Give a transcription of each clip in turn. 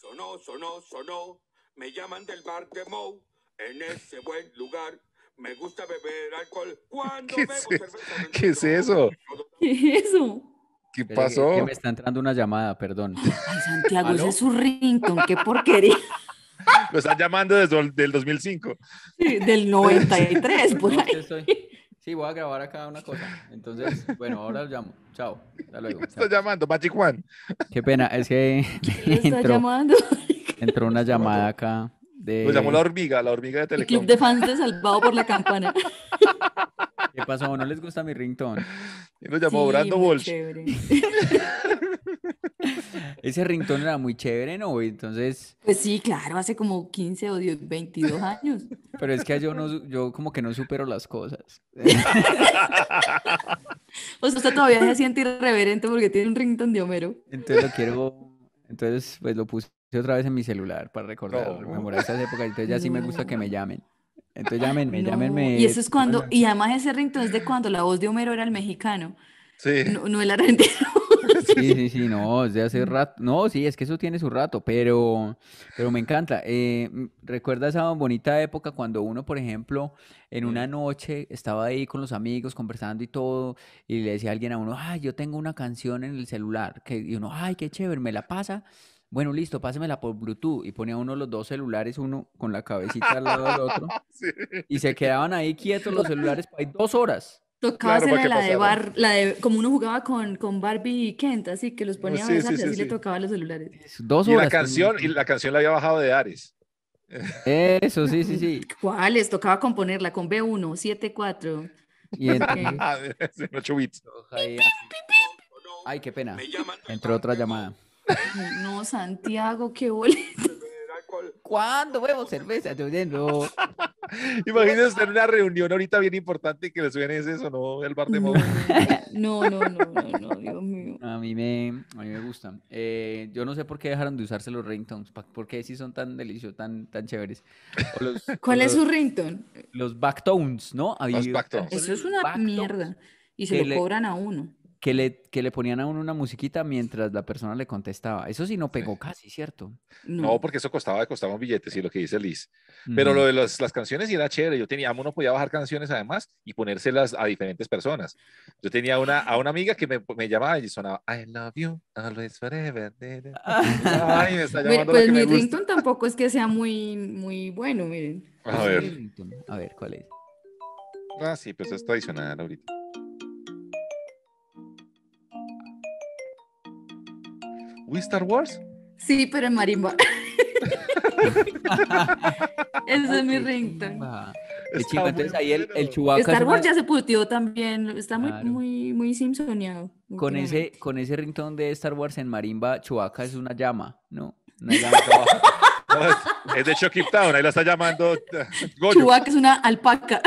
Sonó, sonó, sonó. Me llaman del bar de Mou. En ese buen lugar me gusta beber alcohol. Cuando ¿Qué, bebo es, e-, ¿Qué es eso? ¿Qué es eso? ¿Qué pasó? me está entrando una llamada, perdón. Ay, Santiago, ese es su rington, qué porquería. Lo están llamando desde el del 2005. Sí, del 93, por ahí. Sí, voy a grabar acá una cosa. Entonces, bueno, ahora lo llamo. Chao. Hasta luego. ¿Qué me está llamando, Pachi Juan? Qué pena, es que. entró, está llamando? Entró una llamada acá. De... Lo llamó la hormiga, la hormiga de Telecom. El club de fans de Salvado por la Campana. ¿Qué pasó? ¿No les gusta mi ringtone? ¿Nos llamó Brando Walsh. Ese ringtone era muy chévere, ¿no? Entonces... Pues sí, claro, hace como 15 o 22 años. Pero es que yo, no, yo como que no supero las cosas. o sea, usted todavía se siente irreverente porque tiene un ringtone de Homero. Entonces lo quiero... Entonces pues lo puse otra vez en mi celular para recordar, no. memorar esas épocas. Entonces ya sí me gusta que me llamen. Entonces llámenme, llámenme. Y eso es cuando, y además ese ringtone es de cuando la voz de Homero era el mexicano. Sí. No, el argentino. Sí, sí, sí, no, es de hace mm. rato. No, sí, es que eso tiene su rato, pero, pero me encanta. Eh, mm, Recuerda esa bonita época cuando uno, por ejemplo, en una noche estaba ahí con los amigos conversando y todo, y le decía a alguien a uno, ay, yo tengo una canción en el celular, que, y uno, ay, qué chévere, me la pasa bueno, listo, pásemela por Bluetooth. Y ponía uno los dos celulares, uno con la cabecita al lado del otro. Y se quedaban ahí quietos los celulares para dos horas. Tocaba la de bar, como uno jugaba con, con Barbie y Kent, así que los ponía a así le tocaba los celulares. Dos horas. Y la canción, y la canción había bajado de Ares. Eso, sí, sí, sí. ¿Cuáles? Tocaba componerla con B1, 7-4. 8 bits. Ay, qué pena. Entre otra llamada. No, Santiago, qué boleto. ¿Cuándo huevo cerveza? No. Imagínense en una reunión ahorita bien importante y que les suene eso, ¿no? El bar de No, no, no, no, Dios mío. A mí me, a me gustan. Eh, yo no sé por qué dejaron de usarse los ringtones. ¿Por qué si son tan deliciosos, tan, tan chéveres? ¿Cuál es su ringtone? Los backtones, ¿no? backtones. Eso es una mierda. Y se lo cobran a uno que le, que le ponían a uno una musiquita mientras la persona le contestaba. Eso sí no pegó casi, ¿cierto? No. porque eso costaba, costaba un billete, lo que dice Liz. Pero lo de las canciones sí era chévere. Yo tenía, uno podía bajar canciones además y ponérselas a diferentes personas. Yo tenía una, a una amiga que me, me llamaba y sonaba I love you, always forever. Ay, me está llamando Pues, pues mi ringtone tampoco es que sea muy, muy bueno, miren. A ver. A ver, ¿cuál es? Ah, sí, pues es tradicional ahorita. ¿We Star Wars? Sí, pero en marimba. Ese es mi ringtone. ahí el, Star Wars ya se puteó también, está muy, muy, Con ese, con ese de Star Wars en marimba, Chewbacca es una llama, ¿no? no, es, es, de Chucky Town, ahí la está llamando eh, Goyo. Chewbacca es una alpaca.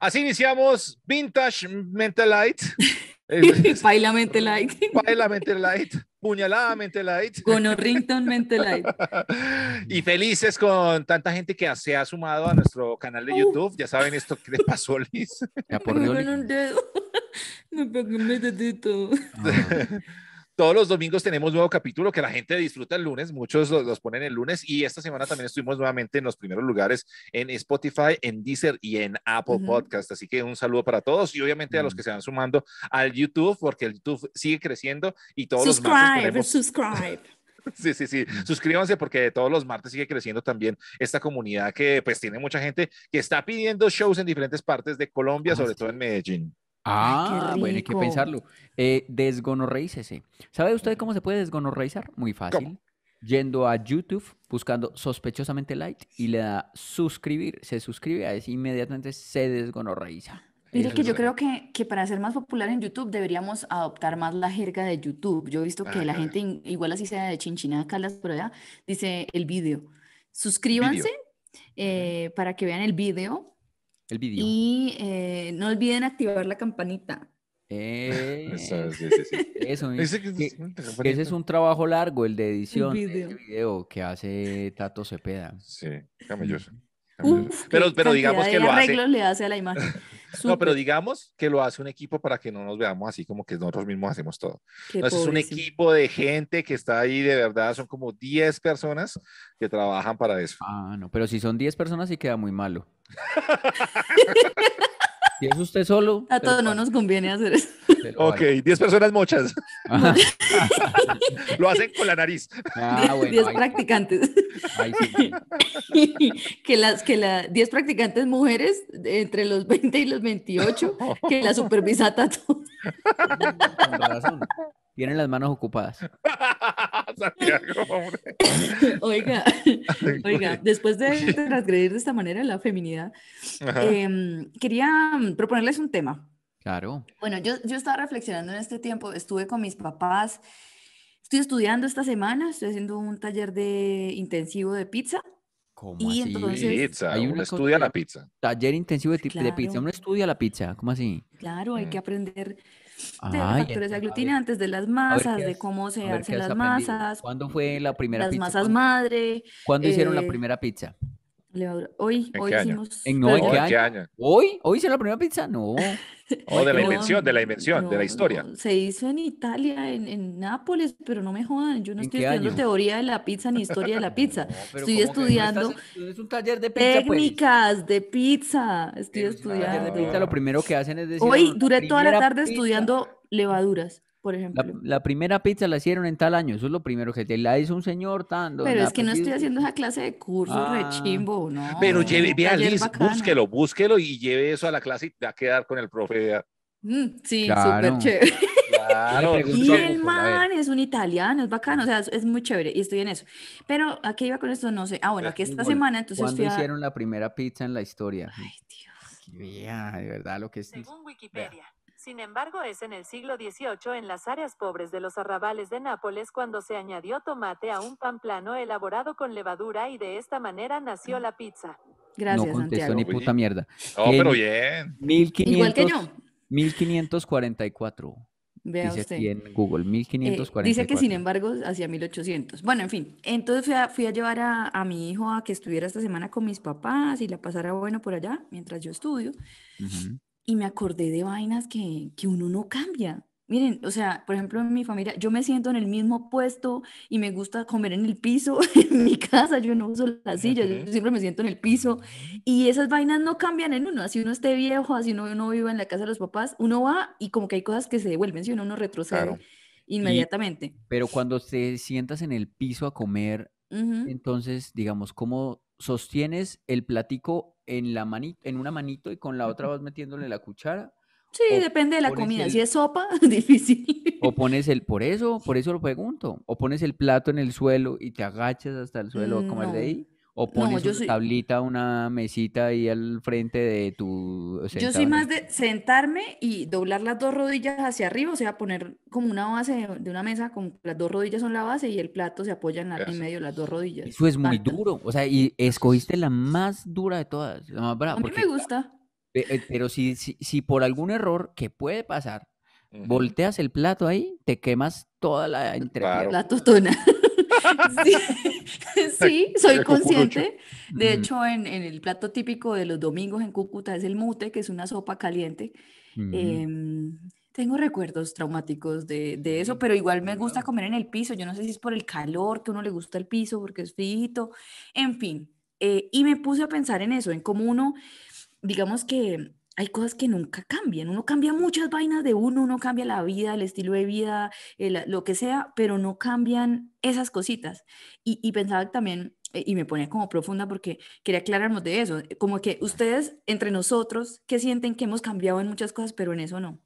Así iniciamos Vintage Mentalite. baila mente light. Paila mente light. Puñalada mente light. Gonorrington mente light. Y felices con tanta gente que se ha sumado a nuestro canal de YouTube. Ya saben esto que le pasó, Liz. Me un dedo. Me pegó un dedito. Ah, todos los domingos tenemos nuevo capítulo que la gente disfruta el lunes, muchos los, ponen el lunes y esta semana también estuvimos nuevamente en los primeros lugares en Spotify, en Deezer y en Apple Podcast. Así que un saludo para todos y obviamente a los mm. que se van sumando al YouTube porque el YouTube sigue creciendo y todos los martes Sí, sí, sí. Suscríbanse porque todos los martes sigue creciendo también esta comunidad que pues tiene mucha gente que está pidiendo shows en diferentes partes de Colombia, sobre todo en Medellín. Ah, bueno, hay que pensarlo. Eh, desgonorreícese. ¿Sabe usted cómo se puede desgonorreizar? Muy fácil. Yendo a YouTube, buscando sospechosamente light y le da suscribir. Se suscribe a ese inmediatamente se desgonorreiza. Mire que yo creo que, para ser más popular en YouTube deberíamos adoptar más la jerga de YouTube. Yo he visto que la gente, igual así sea de chinchinada, Calas, pero ya dice el video. Suscríbanse eh, para que vean el vídeo el Y eh, no olviden activar la campanita. eso, ¿Ese, es un trabajo largo, el de edición, el video. que hace Tato Cepeda. Sí, camelloso. pero, pero digamos que lo hace. le hace a la imagen. No, pero digamos que lo hace un equipo para que no nos veamos así como que nosotros mismos hacemos todo. es un equipo de gente que está ahí, de verdad, son como 10 personas que trabajan para eso. Ah, no, pero si son 10 personas sí queda muy malo. es usted solo. A todos no nos conviene hacer eso. Ok, 10 personas mochas. Lo hacen con la nariz. 10 ah, practicantes. que las que la 10 practicantes mujeres entre los 20 y los 28 que la supervisa a tienen las manos ocupadas. Santiago, Oiga, oiga, después de transgredir de esta manera la feminidad, em, quería mm, proponerles un tema. Claro. Bueno, yo, yo estaba reflexionando en este tiempo, estuve con mis papás, estoy estudiando esta semana, estoy haciendo un taller de intensivo de pizza. ¿Cómo y así? pizza, hay uno estudia la pizza. Taller intensivo de, de, pizza, uno estudia la pizza, ¿cómo así? Claro, hay que mm. aprender de factores aglutinantes, de las masas, de cómo se hacen las masas. ¿Cuándo fue la primera las pizza? Las masas madre. ¿Cuándo hicieron la eh, primera pizza? Hoy, hoy hicimos. ¿En, ¿Hoy? ¿Hoy hicieron la primera pizza? No. O de la invención, de la invención, de la historia. se hizo en Italia, en, Nápoles, pero no me jodan, yo no estoy estudiando teoría de la pizza ni historia de la pizza. estoy estudiando un taller de pues? técnicas de pizza. Estoy estudiando. De pizza, lo primero que hacen es decir, Hoy ah, duré toda la tarde estudiando levaduras por ejemplo. La, primera pizza la hicieron en tal año, eso es lo primero que te la hizo un señor tanto. Pero es que no estoy haciendo esa clase de curso re ah. chimbo, ¿no? Pero lleve, vea Liz, búsquelo, búsquelo y lleve eso a la clase y te va a quedar con el profe. Mm, sí, súper chévere. y el man es un italiano, es bacano, o sea, es muy chévere y estoy en eso. Pero ¿a qué iba con esto? No sé. Ah, bueno, aquí esta semana entonces... hicieron la primera pizza en la historia? Ay, Dios. de verdad lo que es... Según Wikipedia. Sin embargo, es en el siglo XVIII en las áreas pobres de los arrabales de Nápoles cuando se añadió tomate a un pan plano elaborado con levadura y de esta manera nació la pizza. Gracias, no contestó ni puta mierda. No, pero bien. Igual que yo. 1544. Vea dice aquí en Google, 1544. Eh, dice que sin embargo hacia 1800. Bueno, en fin, entonces fui a, llevar a, mi hijo a que estuviera esta semana con mis papás y la pasara bueno por allá mientras yo estudio y me acordé de vainas que, que uno no cambia. Miren, o sea, por ejemplo, en mi familia, yo me siento en el mismo puesto y me gusta comer en el piso, en mi casa, yo no uso la silla, yo siempre me siento en el piso. Y esas vainas no cambian en uno, así uno esté viejo, así uno, uno viva en la casa de los papás, uno va y como que hay cosas que se devuelven, si uno no retrocede inmediatamente. pero cuando te sientas en el piso a comer, entonces, digamos, ¿cómo sostienes el platico en, la en una manito y con la otra vas metiéndole la cuchara. Sí, depende de la comida. Si es sopa, difícil. O pones el, por eso, por eso lo pregunto. O pones el plato en el suelo y te agachas hasta el suelo como a mm, comer de ahí. O pones una tablita, una mesita ahí al frente de tu... Yo soy más de sentarme y doblar las dos rodillas hacia arriba, o sea, poner como una base de una mesa con las dos rodillas son la base y el plato se apoya en, el medio las dos rodillas. Eso es muy duro, o sea, y escogiste la más dura de todas, A mí me gusta. Eh, eh, pero si, si, si por algún error que puede pasar, volteas el plato ahí, te quemas toda la entrega. La totona. sí, soy consciente. De hecho, en, el plato típico de los domingos en Cúcuta es el mute, que es una sopa caliente. Em, tengo recuerdos traumáticos de, eso, pero igual me gusta comer en el piso. Yo no sé si es por el calor que uno le gusta el piso, porque es frío. En fin, eh, y me puse a pensar en eso, en cómo uno, digamos que hay cosas que nunca cambian. Uno cambia muchas vainas de uno, uno cambia la vida, el estilo de vida, lo que sea, pero no cambian esas cositas. Y, pensaba también, eh, y me ponía como profunda porque quería aclararnos de eso, eh, como que ustedes entre nosotros, ¿qué sienten que hemos cambiado en muchas cosas, pero en eso no?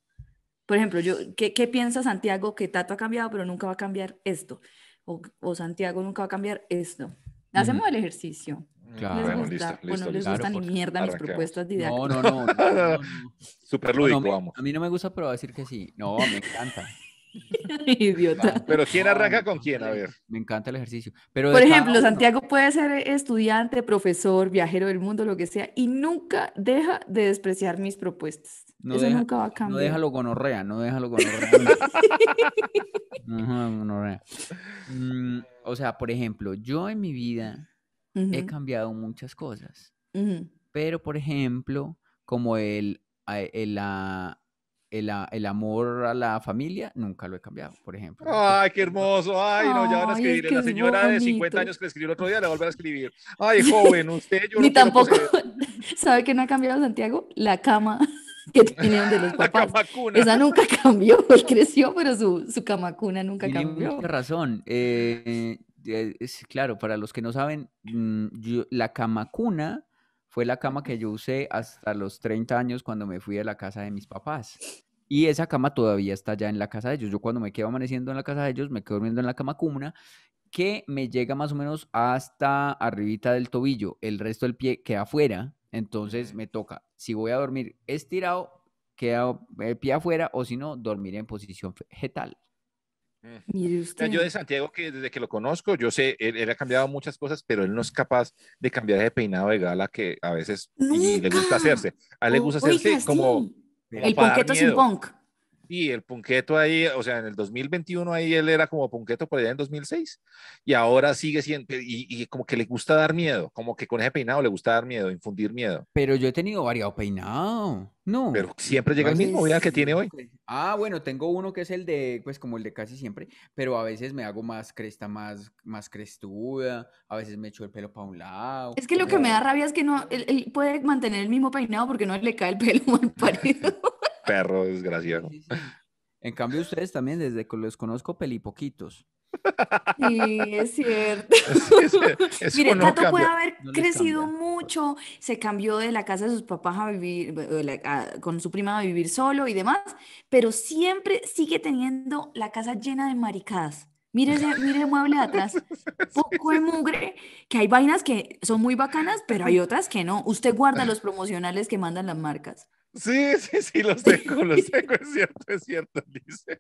Por ejemplo, yo, ¿qué, piensa Santiago que Tato ha cambiado, pero nunca va a cambiar esto? O, Santiago nunca va a cambiar esto. Hacemos el ejercicio. Mm, claro. Les gusta, les gustan ni mierda mis propuestas didácticas. No, no, no. no, Súper lúdico, vamos. A mí no me gusta, pero voy a decir que sí. No, me encanta. Idiota. Pero ¿quién arranca con quién? A ver. Me encanta el ejercicio. Pero Por ejemplo, Santiago puede ser estudiante, profesor, viajero del mundo, lo que sea, y nunca deja de despreciar mis propuestas. No Eso nunca va a cambiar. No déjalo gonorrea, no déjalo gonorrea. no, mm, o sea, por ejemplo, yo en mi vida he cambiado muchas cosas. Pero, por ejemplo, como el, el, el, amor a la familia, nunca lo he cambiado, por ejemplo. ¡Ay, qué hermoso! ¡Ay, no, ya van a escribir. la señora de 50 años que le escribió el otro día le volverá a escribir. ¡Ay, joven, usted yo Ni tampoco, ¿sabe que no ha cambiado Santiago? La cama que tienen de los papás. La Esa nunca cambió, él creció, pero su, su camacuna nunca cambió. Tiene razón. Eh, es, claro, para los que no saben, mm, la cama cuna fue la cama que yo usé hasta los 30 años cuando me fui a la casa de mis papás. Y esa cama todavía está ya en la casa de ellos. Yo cuando me quedo amaneciendo en la casa de ellos, me quedo durmiendo en la cama cuna que me llega más o menos hasta arribita del tobillo. El resto del pie queda afuera. Entonces me toca, si voy a dormir estirado, queda el pie afuera o si no, dormir en posición vegetal yo de Santiago, que desde que lo conozco, yo sé, él, ha cambiado muchas cosas, pero él no es capaz de cambiar ese peinado de gala que a veces le gusta hacerse. A él le gusta hacerse como, El ponqueto sin punk. Y el Punqueto ahí, o sea, en el 2021 ahí él era como Punqueto por allá en 2006 y ahora sigue siendo, y, como que le gusta dar miedo, como que con ese peinado le gusta dar miedo, infundir miedo. Pero yo he tenido variado peinado, no. Pero siempre llega el mismo, mira, que tiene hoy. Ah, bueno, tengo uno que es el de, pues como el de casi siempre, pero a veces me hago más cresta, más, más crestuda, a veces me echo el pelo para un lado. Es que lo que me da rabia es que no, él, puede mantener el mismo peinado porque no le cae el pelo mal parido perro desgraciado. En cambio, ustedes también, desde que los conozco, pelipoquitos. Sí, es cierto. Es, Mire, puede haber crecido mucho, se cambió de la casa de sus papás a vivir, con su prima a vivir solo y demás, pero siempre sigue teniendo la casa llena de maricadas. Mire, mire el mueble de atrás, poco de mugre, que hay vainas que son muy bacanas, pero hay otras que no. Usted guarda ah. los promocionales que mandan las marcas. Sí, sí, sí, los tengo, los tengo, es cierto, es cierto, dice.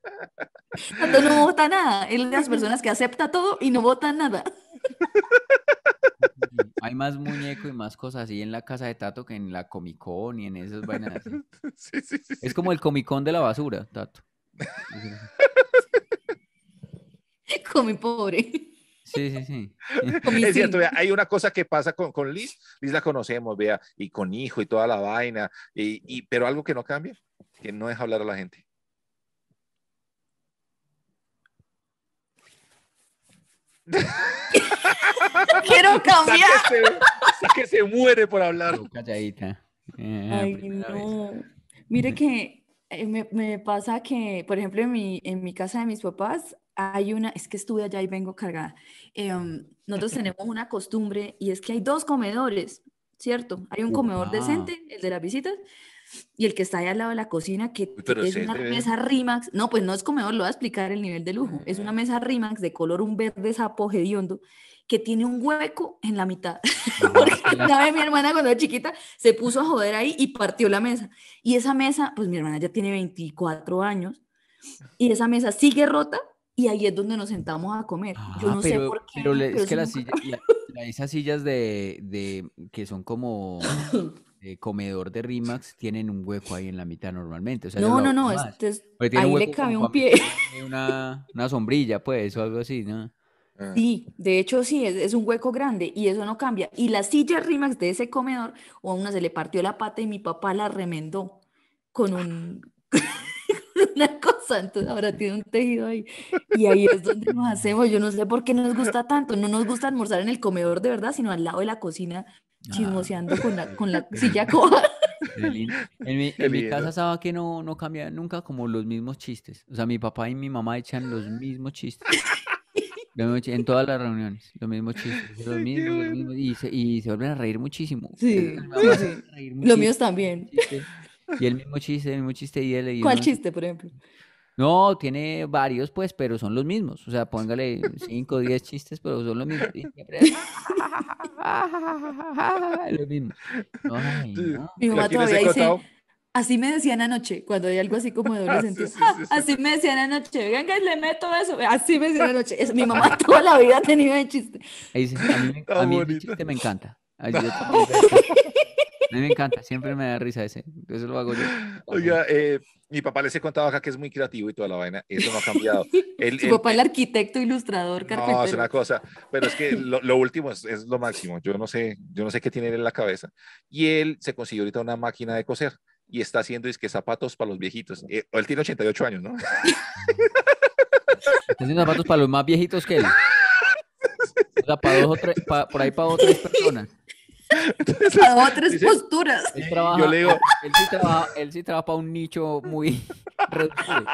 Tato no vota nada, es de las personas que acepta todo y no vota nada. Hay más muñeco y más cosas así en la casa de Tato que en la Comic Con y en esas vainas así. Sí, sí, sí, es como el Comic Con de la basura, Tato. Come pobre. Sí, sí, sí. es cierto, vea, hay una cosa que pasa con, con, Liz, Liz la conocemos, vea, y con hijo y toda la vaina, y, pero algo que no cambia, que no deja hablar a la gente. Quiero cambiar. Que se, muere por hablar. Calladita. Eh, Ay, no. Mire que eh, me, pasa que, por ejemplo, en mi, en mi casa de mis papás, hay una, es que estuve allá y vengo cargada. Em, nosotros tenemos una costumbre y es que hay dos comedores, ¿cierto? Hay un comedor decente, el de las visitas, y el que está ahí al lado de la cocina, que es una mesa Rimax. No, pues no es comedor, lo voy a explicar el nivel de lujo. Es una mm. mesa Rimax de color un verde sapo hediondo que tiene un hueco en la mitad. Porque una mi hermana cuando era chiquita se puso a joder ahí y partió la mesa. Y esa mesa, pues mi hermana ya tiene 24 años y esa mesa sigue rota y ahí es donde nos sentamos a comer. Yo ah, no pero, sé por qué. es que las sillas, esas sillas de, de, que son como comedor de Rimax tienen un hueco ahí en la mitad normalmente. no, no, no, ahí le cabe un pie. Una, una sombrilla, pues, o algo así, ¿no? Ah. Sí, de hecho sí, es, es, un hueco grande y eso no cambia. Y la silla Rimax de ese comedor, o una se le partió la pata y mi papá la remendó con un... una cosa cosa, ahora tiene un tejido ahí. Y ahí es donde nos hacemos, yo no sé por qué nos gusta tanto, no nos gusta almorzar en el comedor de verdad, sino al lado de la cocina, ah. chismoseando con, la, silla coja. En mi, casa estaba que no, no nunca como los mismos chistes. O sea, mi papá y mi mamá echan los mismos chistes. En todas las reuniones, los mismos chistes, y, se, y, vuelven a reír muchísimo. Sí, Los míos también. y el mismo chiste, el mismo chiste y él. le ¿Cuál chiste, por ejemplo? No, tiene varios, pues, pero son los mismos. O sea, póngale 5, 10 chistes, pero son los mismos. Lo mismo. Mi mamá todavía dice, así me decían anoche, cuando hay algo así como de doble sentido. así me decían anoche, venga, le meto eso. Así me decían anoche. mi mamá toda la vida ha tenido el chiste. Ahí dice, a mí, a mí el chiste me encanta. A mí me encanta, siempre me da risa ese. Eso lo hago yo. Oiga, eh, mi papá les he contado acá que es muy creativo y toda la vaina. Eso no ha cambiado. El, Su el, papá el eh, arquitecto, ilustrador, carpintero. No, es una cosa. Pero es que lo, último es, lo máximo. Yo no sé, yo no sé qué tiene él en la cabeza. Y él se consiguió ahorita una máquina de coser y está haciendo es que zapatos para los viejitos. Eh, él tiene 88 años, ¿no? Está haciendo zapatos para los más viejitos que él. para dos o tres, por ahí para otras personas. Entonces, a otras posturas. Él yo le digo, él sí trabaja, para un nicho muy reducido.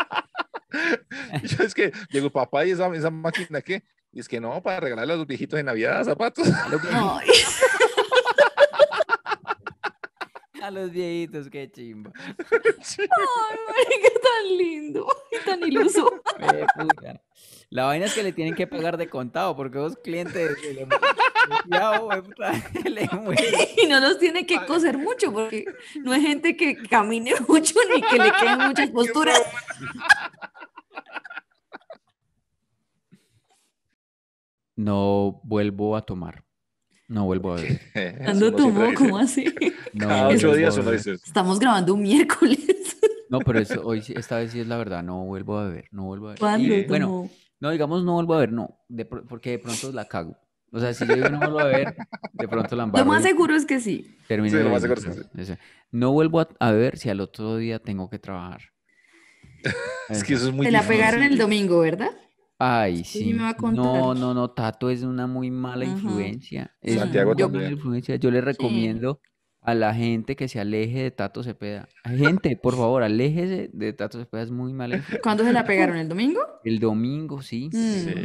Yo es que llegó papá, ¿y esa, esa máquina que es que no, para regalarle a los viejitos de Navidad zapatos. A los viejitos, qué chimba. Ay, qué tan lindo y tan iluso. La vaina es que le tienen que pagar de contado porque vos clientes. Oh, eh, y no los tiene que coser mucho porque no hay gente que camine mucho ni que le queden muchas posturas. No vuelvo a tomar. No vuelvo a ver. tomó, ¿cómo así? Cada ocho días Estamos grabando un miércoles. No, pero hoy, esta vez sí es la verdad, no vuelvo a ver no vuelvo a ver bueno, no digamos no vuelvo a ver no, porque de pronto la cago. O sea, si yo digo no vuelvo a ver, de pronto la embargo. Lo más seguro es que sí. Termino sí, lo más seguro es que sí. No vuelvo a, ver si al otro día tengo que trabajar. es que eso es muy Te la pegaron el domingo, ¿verdad? Ay, sí. Me va a no, no, no, Tato es una muy mala influencia. Es Santiago también. influencia. Yo le recomiendo a la gente que se aleje de Tato Cepeda. Gente, por favor, aléjese de Tato Cepeda, es muy mal. ¿Cuándo se la pegaron? ¿El domingo? El domingo, mm, sí.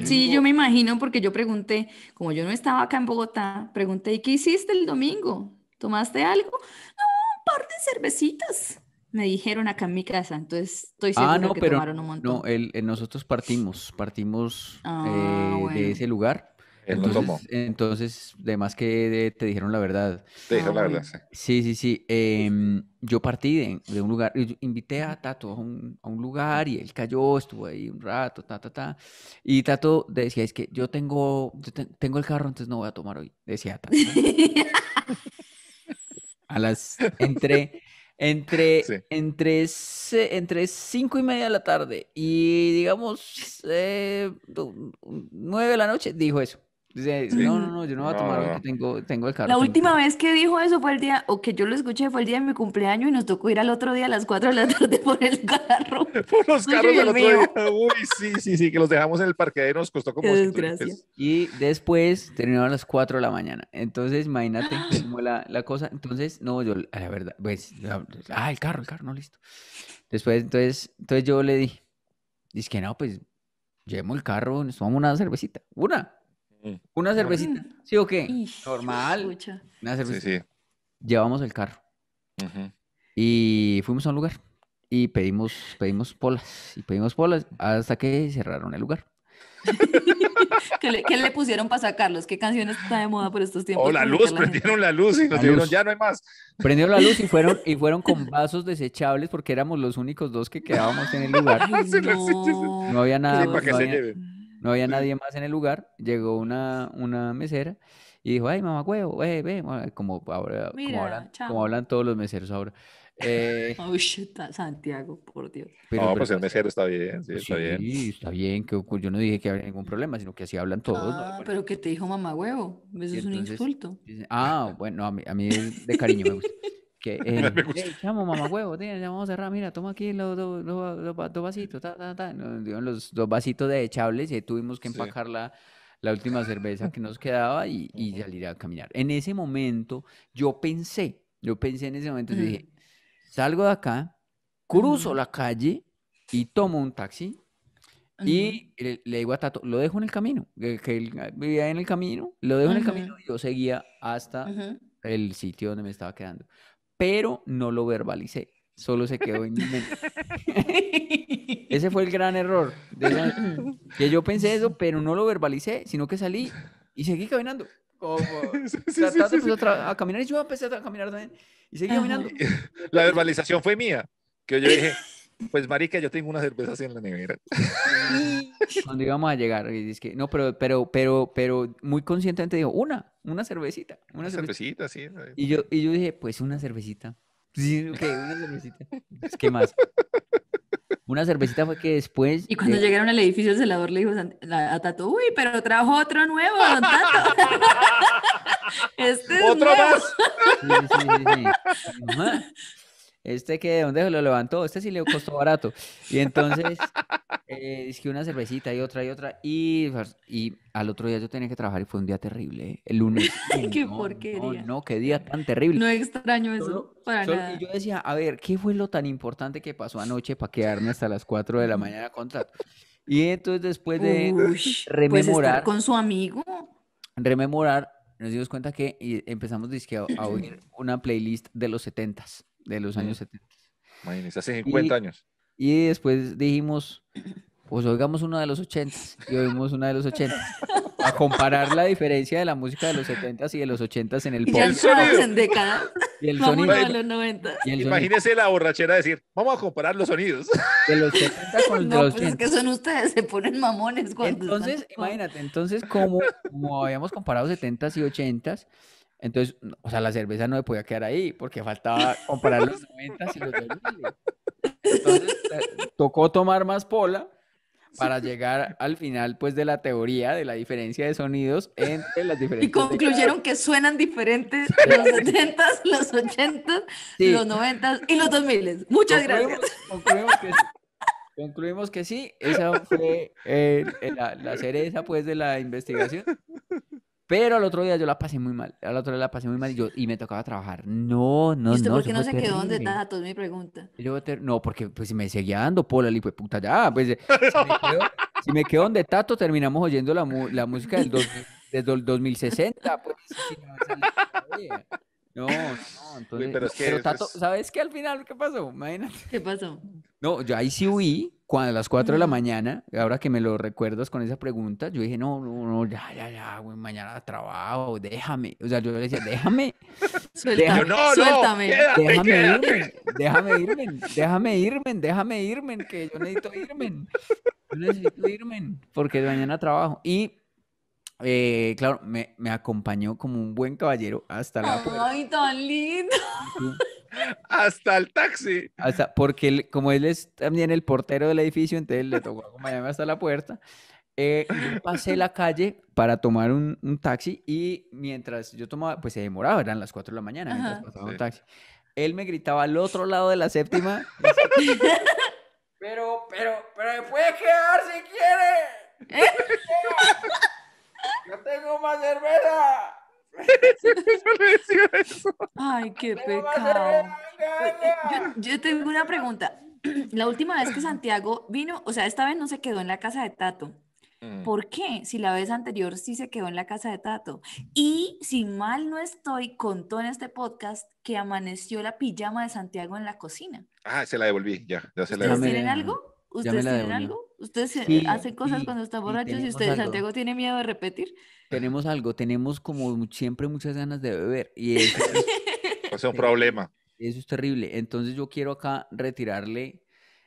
sí. yo me imagino porque yo pregunté, como yo no estaba acá en Bogotá, pregunté, ¿y qué hiciste el domingo? ¿Tomaste algo? No, un par de cervecitas. Me dijeron acá en mi casa, entonces estoy ah, seguro que tomaron un montón. No, el, eh, nosotros partimos, partimos ah, eh, de ese lugar entonces, entonces, además que te dijeron la verdad. Te dijeron la verdad, sí. Sí, sí, em, yo partí de, un lugar, invité a Tato a un, lugar y él cayó, estuvo ahí un rato, ta, ta, ta. Y Tato decía, es que yo tengo, tengo el carro, entonces no voy a tomar hoy. Decía Tato. a las, entre, entre, entre cinco y media de la tarde y digamos eh, nueve de la noche, dijo eso. Dice, no, no, no, yo no voy a tomar tengo, el carro. La última vez que dijo eso fue el día, o que yo lo escuché, fue el día de mi cumpleaños y nos tocó ir al otro día a las 4 de la tarde por el carro. por los carros del otro mío. día. Uy, sí, sí, sí, que los dejamos en el parqueadero, nos costó como... Desgracia. Y después terminó a las 4 de la mañana. Entonces, imagínate cómo la, la cosa. Entonces, no, yo, la verdad, pues, ah, el carro, el carro, no, listo. Después, entonces, entonces yo le dije, dice que no, pues, llevemos el carro, nos tomamos una cervecita, una una cervecita, ¿sí o qué? Normal. Una cervecita. Llevamos el carro. Y fuimos a un lugar y pedimos, pedimos polas. Y pedimos polas hasta que cerraron el lugar. ¿Qué, le, pusieron para sacarlos? ¿Qué canciones está de moda por estos tiempos? O oh, la luz, prendieron la luz y nos dijeron, ya no hay más. Prendieron la luz y fueron, y fueron con vasos desechables porque éramos los únicos dos que quedábamos en el lugar. no. había nada. para que se lleven. No había nadie más en el lugar. Llegó una, una mesera y dijo, ay, mamá huevo, ve ve, como, ahora, como, hablan, todos los meseros ahora. Eh, Santiago, por Dios. no, pues, pues el mesero está bien, sí, está sí, está bien, que yo no dije que había ningún problema, sino que así hablan todos. Ah, pero que te dijo mamá huevo, eso es un insulto. ah, bueno, a mí, de cariño me gusta. Que el, chamo, mamá huevo, tiene, vamos a cerrar, mira, toma aquí los dos vasitos, ta, ta, los dos vasitos de echables y tuvimos que empacar la, última cerveza que nos quedaba y, salir a caminar. En ese momento yo pensé, yo pensé en ese momento, dije, mm. salgo de acá, cruzo la calle y tomo un taxi y le, digo a Tato, lo dejo en el camino, que, él ah, vivía en el camino, lo dejo en el camino y yo seguía hasta el sitio donde me estaba quedando pero no lo verbalicé. Solo se quedó en mi mente. Ese fue el gran error. que yo pensé eso, pero no lo verbalicé, sino que salí y seguí caminando. Como, a, caminar y yo empecé a caminar también. Y seguí caminando. La verbalización fue mía, que yo dije, pues marica, yo tengo una cerveza así en la nevera. Cuando íbamos a llegar, que, no, pero, pero, pero, pero muy conscientemente dijo, una, una cervecita. Una, cervecita, sí. Y yo, y yo dije, pues una cervecita. Sí, ok, una cervecita. Pues, ¿Qué más? Una cervecita fue que después. Y cuando llegaron al edificio, el celador le dijo a Tato, uy, pero trajo otro nuevo, don este ¿Otro más? sí, este que de dónde lo levantó, este sí le costó barato. Y entonces, eh, es una cervecita y otra y otra. Y, y al otro día yo tenía que trabajar y fue un día terrible. El lunes. ¡Qué no, porquería! No, no, qué día tan terrible. No extraño eso para nada. Y yo decía, a ver, ¿qué fue lo tan importante que pasó anoche para quedarme hasta las 4 de la mañana con trato? Y entonces, después de pues rememorar. con su amigo. Rememorar, nos dimos cuenta que empezamos a, a oír una playlist de los 70s de los mm. años 70. Imagínense, hace 50 años. Y después dijimos, pues oigamos una de los 80 y oímos una de los 80 a comparar la diferencia de la música de los 70s y de los 80s en el pop. Y ya estamos en décadas. Y el sonido. de los 90. Imagínese la borrachera decir, vamos a comparar los sonidos. De los 70 con los pues es que son ustedes, se ponen mamones cuando Entonces, imagínate, entonces como, como habíamos comparado 70s y 80s, entonces, o sea, la cerveza no me podía quedar ahí porque faltaba comprar los 90 y los 2000. Entonces, eh, tocó tomar más pola para llegar al final, pues, de la teoría de la diferencia de sonidos entre las diferentes. Y concluyeron que suenan diferentes los 70, los 80, s los 90 y los 2000. Muchas gracias. Concluimos que, concluimos que sí, esa fue eh, eh, la, la cereza, pues, de la investigación. Pero al otro día yo la pasé muy mal. Al otro día la pasé muy mal y, yo, y me tocaba trabajar. No, no, ¿Y usted ¿Por qué no se quedó donde Es Mi pregunta. Yo No, porque pues, si me seguía dando pola, le puta ya. Pues, eh, si, me quedo, si donde tato, terminamos oyendo la, la música del dos, 2060. Pues, no, no, entonces. pero, que ¿sabes qué al final? ¿Qué pasó? ¿Qué pasó? No, yo ahí sí huí, cuando a las 4 de la mañana, ahora que me lo recuerdas con esa pregunta, yo dije, no, no, no, ya, ya, ya, güey, mañana trabajo, déjame. O sea, yo le decía, déjame. Suéltame, déjame, no, suéltame. déjame, irme. déjame irme, déjame irme, déjame irme, que yo necesito irme. Yo necesito irme, porque mañana trabajo. Y eh, claro, me, me, acompañó como un buen caballero hasta la. ¡Ay, tan lindo! hasta el taxi. Hasta, porque como él es también el portero del edificio, entonces le tocó acompañarme hasta la puerta. Eh, pasé la calle para tomar un, un, taxi y mientras yo tomaba, pues se demoraba, eran las 4 de la mañana mientras pasaba un taxi. Él me gritaba al otro lado de la séptima. pero, pero, pero me puede quedar si quiere. ¿Eh? ¡Yo tengo más cerveza! Ay, qué pecado. Yo, tengo una pregunta. La última vez que Santiago vino, o sea, esta vez no se quedó en la casa de Tato. Mm. ¿Por qué? Si la vez anterior sí se quedó en la casa de Tato. Y si mal no estoy, contó en este podcast que amaneció la pijama de Santiago en la cocina. Ah, se la devolví, ya. ya algo? ¿Ustedes tienen algo? ¿Ustedes eh, hacen cosas cuando están borrachos y, ustedes, Santiago, tiene miedo de repetir? Tenemos algo, tenemos como siempre muchas ganas de beber y eso es, un problema. Eso es terrible. Entonces yo quiero acá retirarle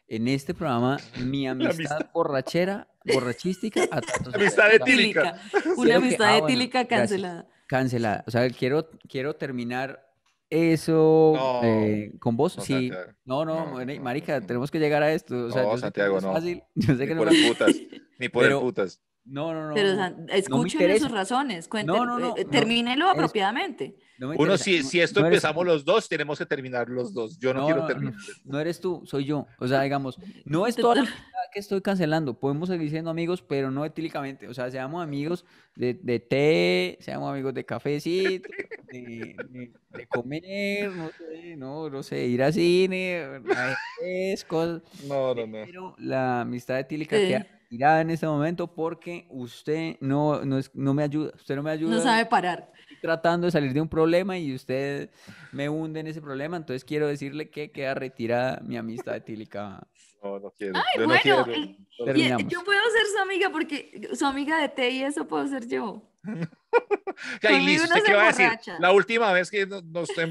en este programa mi amistad, borrachera, borrachística. amistad etílica. Una amistad ah, etílica cancelada. Cancelada. O sea, quiero, quiero terminar eso eh, con vos, sí. No, no, marica, tenemos que llegar a esto. no, Santiago, no, ni por las putas, ni por las putas. No, no, no. Pero escuchen sus razones, cuéntenlo, eh, no termínelo apropiadamente. Uno, si, si esto empezamos los dos, tenemos que terminar los dos. Yo no, quiero terminar. No, eres tú, soy yo. O sea, digamos, no es toda la que estoy cancelando. Podemos seguir siendo amigos, pero no etílicamente. O sea, seamos amigos de, té, seamos amigos de cafecito, de, comer, no sé, no, no sé, ir al cine, es cosas. No, no, no. Pero la amistad etílica que eh en este momento porque usted no, no, es, no me ayuda, usted no me ayuda. No sabe parar. tratando de salir de un problema y usted me hunde en ese problema, entonces quiero decirle que queda retirada mi amistad etílica. No, no quiero. yo bueno, e, yo puedo ser su amiga porque su amiga de té y eso puedo ser yo. y listo, ¿qué a decir? La última vez que nos,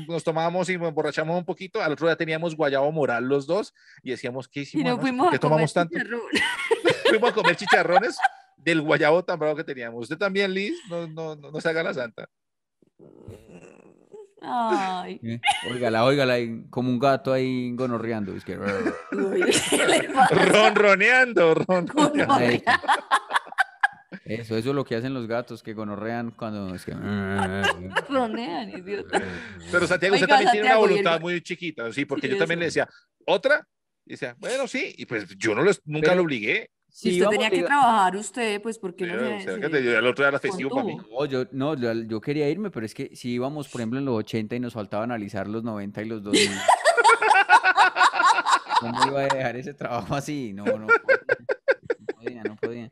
nos tomamos y nos emborrachamos un poquito, al otro día teníamos guayabo moral los dos y decíamos, ¿qué hicimos? fuimos tomamos tanto? fuimos a comer chicharrones del guayabo tan bravo que teníamos. Usted también, Liz, no, no, no, se haga la santa. Ay. ¿Eh? Óigala, óigala, como un gato ahí gonorreando. ronroneando, ronroneando. eso, eso es lo que hacen los gatos que gonorrean cuando Ronean, Pero Santiago, usted también tiene una voluntad muy chiquita, sí, porque yo también le decía, ¿otra? Y decía, bueno, sí, y pues yo no nunca lo obligué. Si usted tenía que trabajar usted, pues porque no se, yo, el otro era festivo para mí. yo, no yo, quería irme, pero es que si íbamos, por ejemplo, en los 80 y nos faltaba analizar los 90 y los 2000. ¿Cómo iba a dejar ese trabajo así? No, no, no, podía, no podía.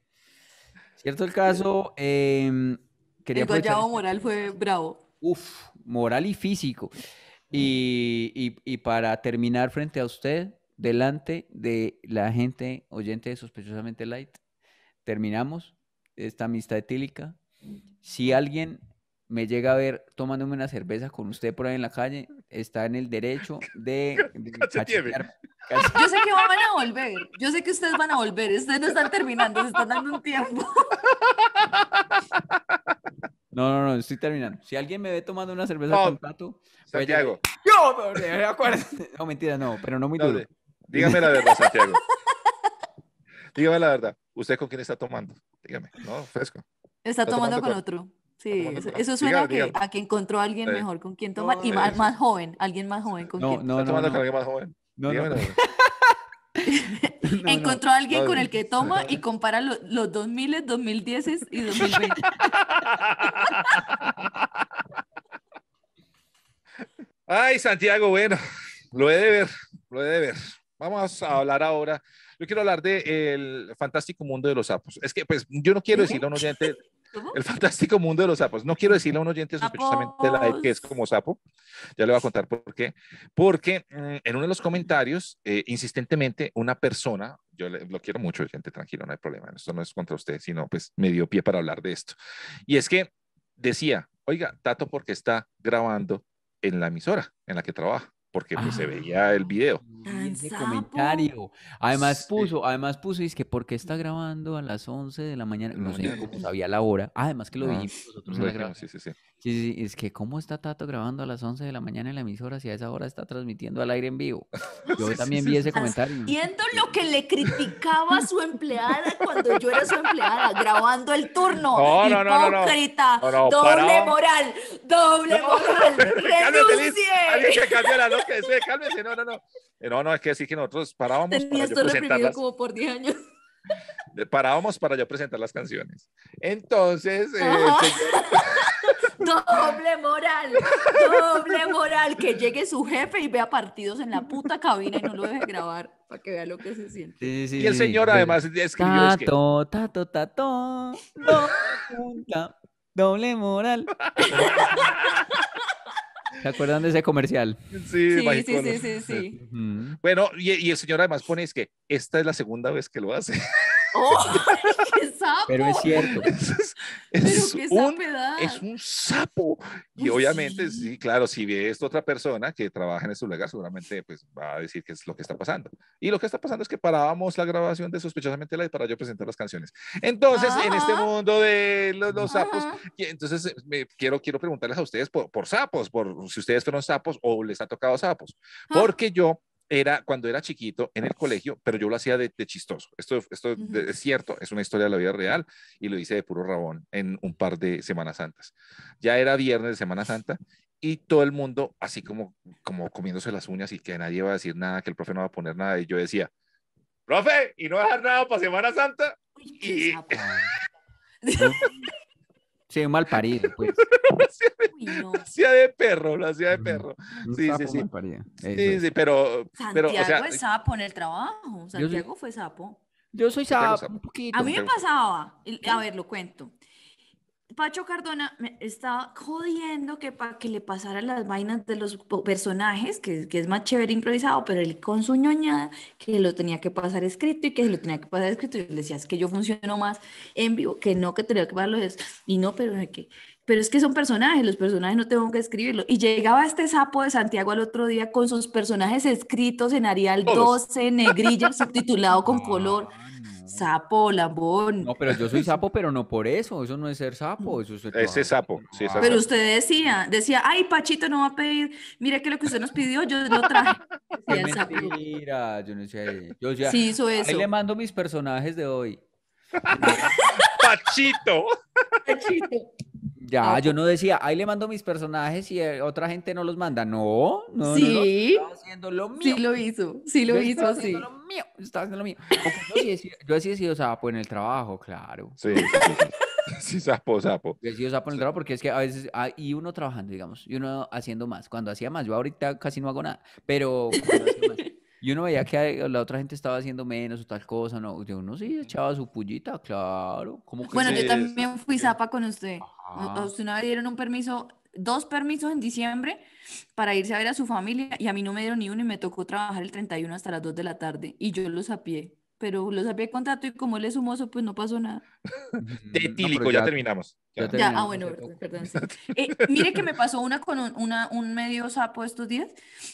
Cierto el caso, eh, quería... El Moral fue bravo. Uf, moral y físico. Y, y, y para terminar frente a usted, delante de la gente oyente de Sospechosamente Light. Terminamos esta amistad etílica. Si alguien me llega a ver tomándome una cerveza con usted por ahí en la calle, está en el derecho de... Yo sé que van a volver, yo sé que ustedes van a volver, ustedes no están terminando, se están dando un tiempo. No, no, no, estoy terminando. Si alguien me ve tomando una cerveza con con Pato, Santiago. yo, no, no, mentira, no, pero no muy duro. Dígame la verdad, Santiago. Dígame la verdad. ¿Usted con quién está tomando? Dígame, ¿no? Fresco. Está, tomando, con otro. Sí, eso, suena a, que, encontró a alguien mejor con quien tomar y eh, más, joven, alguien más joven con no, quien no, tomando no, con alguien más joven. No, dígame no. encontró a alguien con el que toma y compara los 2000, 2010 y 2020. Ay, Santiago, bueno, lo he de ver, lo he de ver. Vamos a hablar ahora. Yo quiero hablar de el fantástico mundo de los sapos. Es que, pues, yo no quiero decirle a un oyente el fantástico mundo de los sapos. No quiero decirle a un oyente sospechosamente la que es como sapo. Ya le voy a contar por qué. Porque mm, en uno de los comentarios, eh, insistentemente, una persona, yo lo quiero mucho, gente, tranquilo, no hay problema. Esto no es contra usted, sino pues me dio pie para hablar de esto. Y es que decía, oiga, Tato, porque está grabando en la emisora en la que trabaja porque pues, se ah. veía el video. Ah, Ese comentario. Además puso, además puso, es que porque está grabando a las 11 de la mañana, no sé cómo sabía la hora. Además que lo ah, dijimos nosotros. sí, sí, sí. Sí, es que cómo está Tato grabando a las 11 de la mañana en la emisora si a esa hora está transmitiendo al aire en vivo. Yo también vi ese comentario. Viendo lo que le criticaba su empleada cuando yo era su empleada, grabando el turno. No, no, no, Hipócrita, doble moral, doble moral. Renuncie. que la loca, cálmese, no, no, no. Eh, no, no, es que sí que nosotros parábamos para yo presentarlas. como por 10 años parábamos para yo presentar las canciones. Entonces, eh, Doble moral, doble moral. Que llegue su jefe y vea partidos en la puta cabina y no lo deje grabar para que vea lo que se siente. y el señor además escribió... que... doble moral. ¿Se acuerdan de ese comercial? Sí, sí, sí, sí, sí, Bueno, y, y, el señor además pone es que esta es la segunda vez que lo hace. ¡Oh, qué sapo! Pero es cierto. Es, es, un, es un sapo. Y pues obviamente, sí. claro, si ve esto otra persona que trabaja en su lugar, seguramente pues, va a decir qué es lo que está pasando. Y lo que está pasando es que parábamos la grabación de Sospechosamente Live para yo presentar las canciones. Entonces, en este mundo de los, sapos, entonces eh, me, quiero, quiero preguntarles a ustedes por, sapos, por si ustedes fueron sapos o les ha tocado sapos. Ah. Porque yo era cuando era chiquito en el colegio, pero yo lo hacía de, chistoso. Esto, esto es cierto, es una historia de la vida real y lo hice de puro rabón en un par de Semanas Santas. Ya era viernes de Semana Santa y todo el mundo así como, como comiéndose las uñas y que nadie iba a decir nada, que el profe no va a poner nada. Y yo decía, profe, ¿y no dejar nada para Semana Santa? y... Sí, mal parido, pues. de, perro, la hacía de perro. sí, sí, sí. Sí, sí, pero. Santiago pero, es eh, sapo en el trabajo. Santiago fue sapo. Yo soy sapo, un poquito. A mí me pasaba, a ver, lo cuento. Pacho Cardona me estaba jodiendo que para que le pasara las vainas de los personajes, que, es más chévere improvisado, pero él con su que lo tenía que pasar escrito y que lo tenía que pasar escrito. Y le decía, es que yo funciono más en vivo, que no, que tenía que pasarlo. Y no, pero que pero es que son personajes, los personajes no tengo que escribirlo. Y llegaba este sapo de Santiago al otro día con sus personajes escritos en Arial 12, negrilla, subtitulado con color. Ah, sapo, lambón. No, pero yo soy sapo, pero no por eso. Eso no es ser sapo. Eso es Ese sapo. pero usted decía, decía, ay, Pachito no va a pedir. mira que lo que usted nos pidió, yo lo traje. Mira, yo no sé. sí Ahí le mando mis personajes de hoy. Pachito. Pachito. Ya, ah, yo no decía, ahí le mando mis personajes y eh, otra gente no los manda. No, no, sí, no, estaba haciendo lo mío. Sí lo hizo, sí lo hizo así. Lo estaba haciendo lo mío. yo, decía, yo sí o sea, pues en el trabajo, claro. Sí, sí, sí, sapo, sapo. Yo sido sapo en el trabajo porque es que a veces, ah, y uno trabajando, digamos, y uno haciendo más. Cuando hacía más, yo ahorita casi no hago nada, pero cuando hacía más. Y uno veía que la otra gente estaba haciendo menos o tal cosa, ¿no? yo uno sí echaba su pullita, claro. bueno, yo también fui zapa con usted. A usted una vez dieron un permiso, dos permisos en diciembre para irse a ver a su familia y a mí no me dieron ni uno y me tocó trabajar el 31 hasta las 2 de la tarde y yo lo sapié. Pero lo sabía el contrato y como él es humoso, pues no pasó nada. De tílico, ya, terminamos. Ya, ah, bueno, perdón. Eh, mire que me pasó una con un, un medio sapo estos días.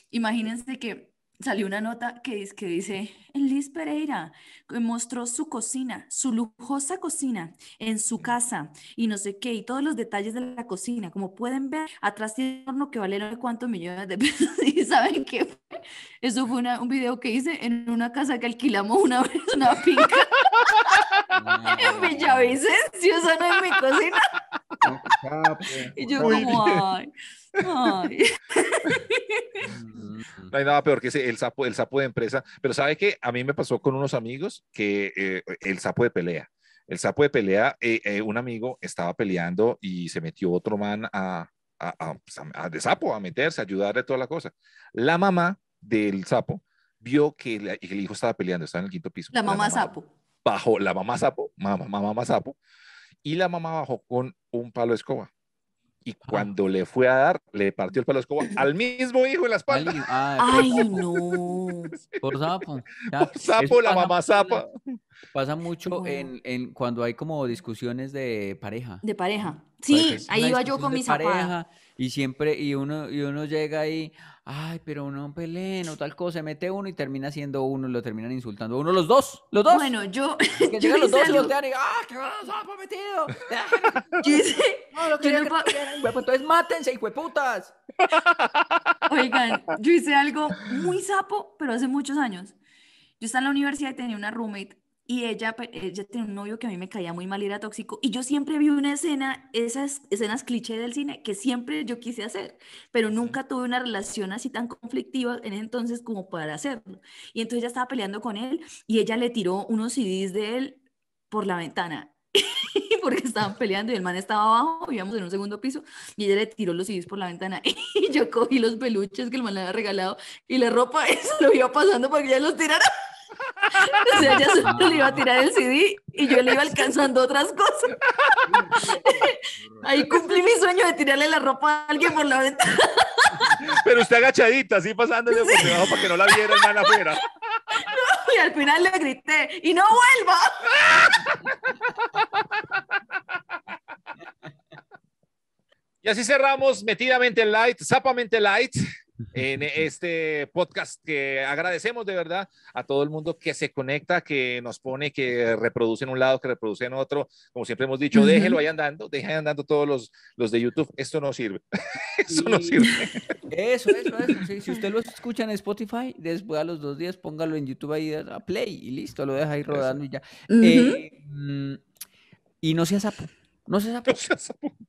Imagínense que salió una nota que, que dice, Liz Pereira mostró su cocina, su lujosa cocina en su casa y no sé qué, y todos los detalles de la cocina. Como pueden ver, atrás tiene un horno que vale no sé cuántos millones de pesos. ¿Y saben qué fue? Eso fue un video que hice en una casa que alquilamos una vez, una finca. en Villavicencio, eso no es mi cocina. Pues, y yo como, ay, ay. Mm. No hay nada peor que ese, el sapo, el sapo de empresa. Pero sabe que a mí me pasó con unos amigos que eh, el sapo de pelea. El sapo de pelea, eh, eh, un amigo estaba peleando y se metió otro man a, pues, a, a, de sapo, a meterse, a ayudarle toda la cosa. La mamá del sapo vio que el, hijo estaba peleando, estaba en el quinto piso. La mamá, sapo. Bajo la mamá sapo, mamá, mamá sapo, y la mamá bajó con un palo de escoba. Y cuando le fue a dar, le partió el palo de escoba al mismo hijo en la espalda. Ah, Ay, no. Por sapo. sapo, la mamá sapo. Pasa mucho en, cuando hay como discusiones de pareja. De pareja. Sí, pues, ahí iba yo con mi pareja y siempre y uno y uno llega ahí, ay, pero uno peleen o tal cosa, se mete uno y termina siendo uno, lo terminan insultando. Uno los dos, los dos. Bueno, yo que llegan los dos algo. y dan y ah, qué sapo metido. yo hice, no, lo yo no entonces mátense, hijo putas. Oigan, yo hice algo muy sapo, pero hace muchos años. Yo estaba en la universidad y tenía una roommate y ella, pues, ella tenía un novio que a mí me caía muy mal y era tóxico. Y yo siempre vi una escena, esas escenas cliché del cine que siempre yo quise hacer, pero nunca tuve una relación así tan conflictiva en ese entonces como para hacerlo. Y entonces ella estaba peleando con él y ella le tiró unos CDs de él por la ventana. porque estaban peleando y el man estaba abajo, vivíamos en un segundo piso, y ella le tiró los CDs por la ventana y yo cogí los peluches que el man le había regalado y la ropa, eso lo iba pasando porque que ella los tirara. O sea, le iba a tirar el CD y yo le iba alcanzando otras cosas. Ahí cumplí mi sueño de tirarle la ropa a alguien por la ventana. Pero usted agachadita, así pasándole por debajo para que no la viera el man afuera. y al final le grité, ¡y no vuelvo Y así cerramos metidamente light, zapamente light en este podcast que agradecemos de verdad a todo el mundo que se conecta, que nos pone, que reproduce en un lado, que reproduce en otro. Como siempre hemos dicho, déjelo ahí andando, déjenlo andando todos los, de YouTube. Esto no sirve. eso no sirve. Eso, eso, eso. si usted lo escucha en Spotify, después a los dos días póngalo en YouTube ahí a play y listo, lo deja ahí rodando y ya. Eh, mm, y no sea sapo. No se sapea.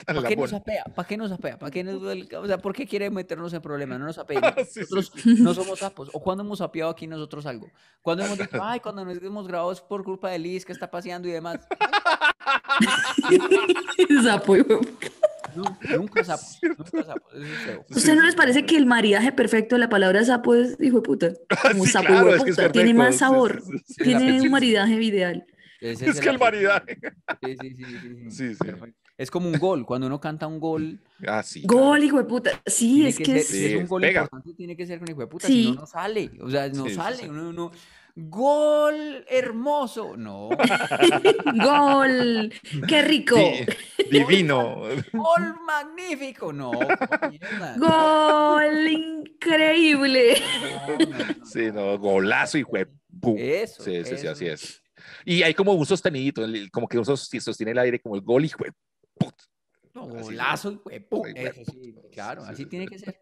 ¿Para qué nos apea? ¿Para qué nos apea? ¿Para qué nos... O sea, ¿por qué quiere meternos en problemas? No nos apea. Ah, nosotros no somos sapos. ¿O cuando hemos apeado aquí nosotros algo? ¿Cuándo hemos dicho, ay, cuando nos hemos grabado es por culpa de Liz que está paseando y demás? Sapo. Nunca, nunca sapo. Nunca sapo. ¿Usted no les parece que el maridaje perfecto de la palabra sapo es hijo de puta? Como sapo claro, Tiene más sabor. Tiene un maridaje ideal. Es, que el maridaje. Sí sí sí, Es como un gol, cuando uno canta un gol. Ah, gol, hijo de puta. Sí, es que, es... un gol importante, tiene que ser con hijo de puta, si no, no sale. O sea, no sale. Uno, gol hermoso. No. gol, qué rico. Divino. Gol, magnífico. No. gol increíble. Sí, no, golazo, hijo de puta. Eso. Sí, sí, sí, así es. Y hay como un sostenidito, como que un sostiene el aire, como el gol, y de puta. No, golazo, güey. Sí, claro, así tiene que ser.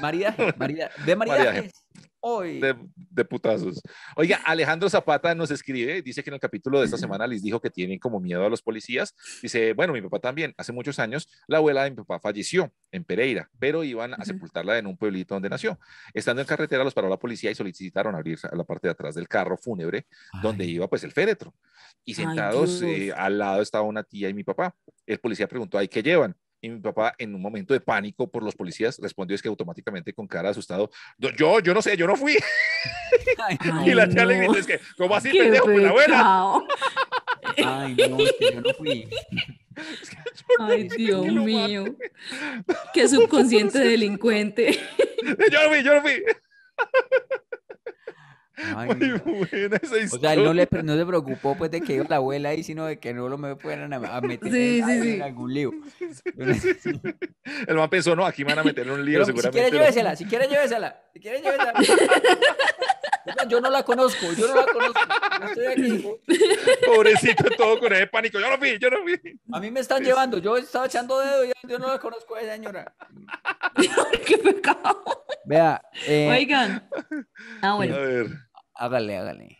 Maridaje, maridaje. ve maridajes. De, putazos. Oiga, Alejandro Zapata nos escribe, dice que en el capítulo de esta semana les dijo que tienen como miedo a los policías. Dice, bueno, mi papá también, hace muchos años, la abuela de mi papá falleció en Pereira, pero iban a sepultarla en un pueblito donde nació. Estando en carretera, los paró la policía y solicitaron abrir la parte de atrás del carro fúnebre donde iba pues el féretro. Y sentados eh, al lado estaba una tía y mi papá. El policía preguntó, ¿ay, qué llevan? Y mi papá, en un momento de pánico por los policías, respondió es que automáticamente con cara asustado, yo, yo no sé, yo no fui. y la tía le es que, ¿cómo así, pendejo? Pues la abuela. Ay, no, es que yo no fui. Es Ay, Dios mío. Qué subconsciente delincuente. Yo no fui, yo no fui no. O sea, no, le, no se preocupó pues de que yo la abuela ahí, sino de que no lo me fueran a, meter en, algún lío. El man pensó, no, aquí me van a meter en un lío seguramente. Si quiere, llévesela, si quiere, llévesela. Si quieren llévesela. Yo no la conozco, yo no la conozco. No estoy aquí. Pobrecito todo con ese pánico. Yo no vi, yo no vi. A mí me están llevando, yo estaba echando dedo y yo no la conozco a esa señora. ¡Qué pecado! Vea. Eh... Oigan. Ah, a ver. Hágale, hágale.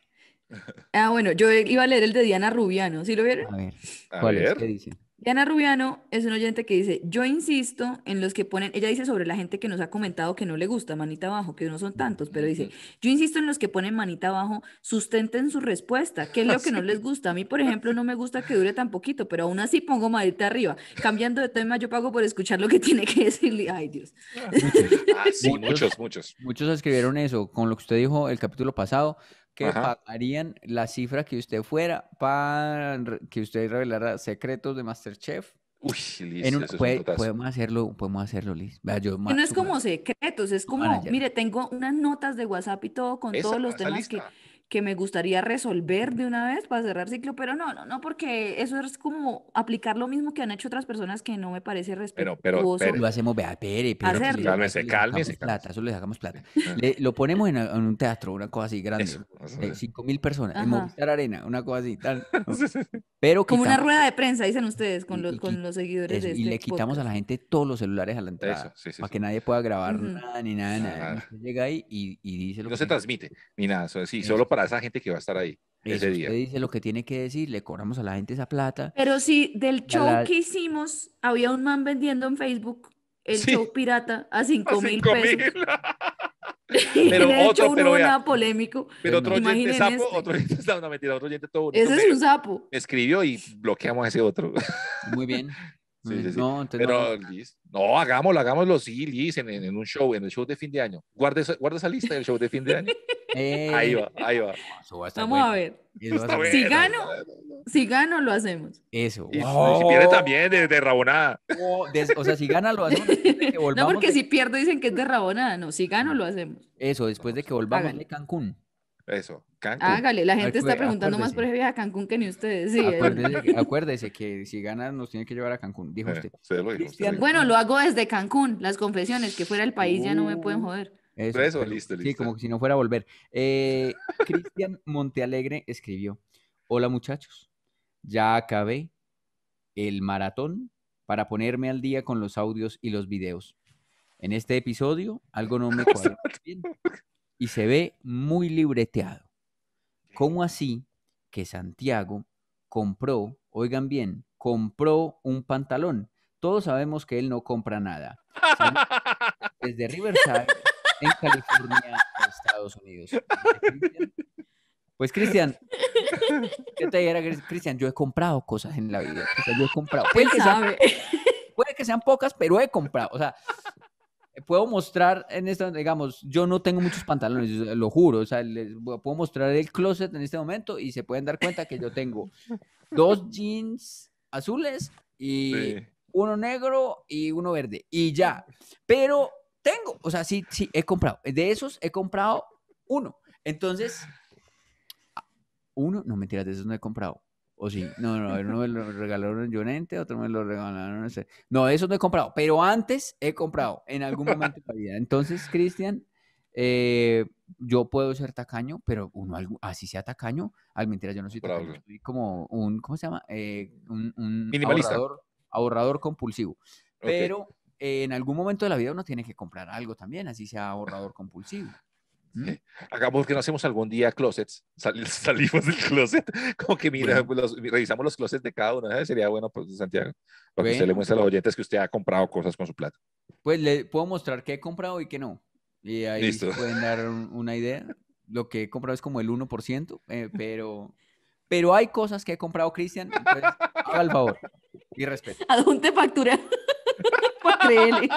Ah, bueno, yo iba a leer el de Diana Rubiano, ¿sí lo vieron? A ver, ¿cuál es? ¿Qué dice? Diana Rubiano es un oyente que dice, yo insisto en los que ponen, ella dice sobre la gente que nos ha comentado que no le gusta manita abajo, que no son tantos, pero dice, yo insisto en los que ponen manita abajo, sustenten su respuesta, que es lo que no les gusta. A mí, por ejemplo, no me gusta que dure tan poquito, pero aún así pongo manita arriba. Cambiando de tema, yo pago por escuchar lo que tiene que decirle. Ay, Dios. Ah, muchos, muchos. Muchos escribieron eso, con lo que usted dijo el capítulo pasado, que pagarían la cifra que usted fuera para que usted revelara secretos de Masterchef. Uy, Liz, podemos hacerlo, podemos hacerlo, Liz. no es como secretos, es como, mire, tengo unas notas de WhatsApp y todo con todos los temas que que me gustaría resolver de una vez para cerrar ciclo, pero no, no, no, porque eso es como aplicar lo mismo que han hecho otras personas que no me parece respetuoso. Pero, lo hacemos, vea, pere, pero que Le, cálmese, plata, eso le sacamos plata. lo ponemos en, un teatro, una cosa así grande, eso, cinco mil personas, en Movistar Arena, una cosa así, tal. Pero como una rueda de prensa, dicen ustedes, con los, con los seguidores de Y este le quitamos a la gente todos los celulares a la entrada, para que nadie pueda grabar nada, ni nada, Llega ahí y, dice lo no que se transmite, ni nada, sí, solo para esa gente que va a estar ahí. ese día. Usted dice lo que tiene que decir, le cobramos a la gente esa plata. Pero si del show que hicimos, había un man vendiendo en Facebook el show pirata a 5 mil pesos. pero otro, hecho, pero hubo nada polémico. Pero otro oyente sapo, este. otro oyente sapo, una mentira, otro oyente todo Ese es un sapo. escribió y bloqueamos a ese otro. Muy bien. No, Pero, no... hagámoslo, hagámoslo, sí, Liz, en, en, un show, en el show de fin de año. Guarda esa, guarda esa lista del show de fin de año. Eh. Ahí va, ahí va. Vamos a ver. Si gano, si gano, lo hacemos. Eso. si pierde también, de, rabonada. o sea, si gana, lo hacemos. Que no, porque si pierde, dicen que es de rabonada. No, si gano, lo hacemos. Eso, después de que volvamos Háganle. Cancún. Eso. Hágale, la gente está preguntando más por ese viaje a Cancún que ni ustedes. acuérdese, que, si ganan nos tiene que llevar a Cancún, dijo eh, usted. bueno, lo hago desde Cancún, las confesiones, que fuera el país ya no me pueden uh, joder. Eso, listo, listo. Sí, como si no fuera a volver. Eh, Cristian Montealegre escribió, hola muchachos, ya acabé el maratón para ponerme al día con los audios y los videos. En este episodio algo no me cuadra bien y se ve muy libreteado. ¿Cómo así que Santiago compró, oigan bien, compró un pantalón? Todos sabemos que él no compra nada. Desde Riverside, en California, Estados Unidos. Pues Cristian, yo te dijera, Cristian, yo he comprado cosas en la vida. O yo he comprado. Puede que, puede que sean pocas, pero he comprado. O sea, puedo mostrar en esta, digamos, yo no tengo muchos pantalones, lo juro, o sea, les puedo mostrar el closet en este momento y se pueden dar cuenta que yo tengo dos jeans azules y uno negro y uno verde y ya. Pero tengo, o sea, sí, sí, he comprado, de esos he comprado uno. Entonces, uno, no mentiras, de esos no he comprado. O sí, no, no, uno me lo regalaron Ente, otro me lo regalaron, no sé. No, eso no he comprado, pero antes he comprado en algún momento de la vida. Entonces, Cristian, eh, yo puedo ser tacaño, pero uno así sea tacaño, al mentira, yo no soy tacaño, soy como un, ¿cómo se llama? Eh, un, Ahorrador, compulsivo. Pero eh, en algún momento de la vida uno tiene que comprar algo también, así sea ahorrador compulsivo. ¿Mm? ¿Eh? Hagamos que no hacemos algún día closets, salimos del closet, como que mira, pues, revisamos los closets de cada uno, ¿eh? sería bueno, pues, Santiago, lo que se le muestra a los pues. oyentes que usted ha comprado cosas con su plata. Pues le puedo mostrar qué he comprado y qué no. Y ahí pueden dar una idea. Lo que he comprado es como el 1%, eh, pero, pero hay cosas que he comprado, Cristian, entonces haga favor y respeto. ¿A dónde factura? Por pues,